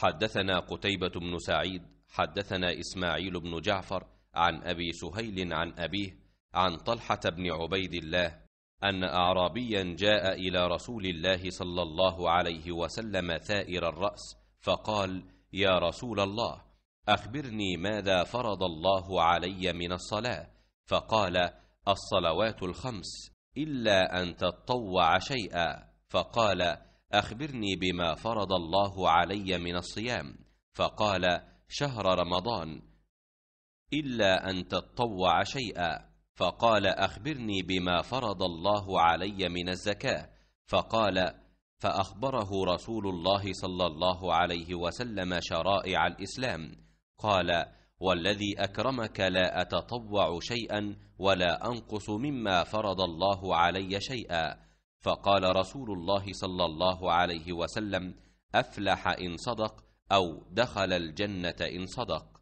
حدثنا قتيبة بن سعيد حدثنا إسماعيل بن جعفر عن أبي سهيل عن أبيه عن طلحة بن عبيد الله أن أعرابيا جاء إلى رسول الله صلى الله عليه وسلم ثائر الرأس فقال يا رسول الله أخبرني ماذا فرض الله علي من الصلاة فقال الصلوات الخمس إلا أن تطوع شيئا فقال أخبرني بما فرض الله علي من الصيام فقال شهر رمضان إلا أن تتطوع شيئا فقال أخبرني بما فرض الله علي من الزكاة فقال فأخبره رسول الله صلى الله عليه وسلم شرائع الإسلام قال والذي أكرمك لا أتطوع شيئا ولا أنقص مما فرض الله علي شيئا فقال رسول الله صلى الله عليه وسلم افلح ان صدق او دخل الجنه ان صدق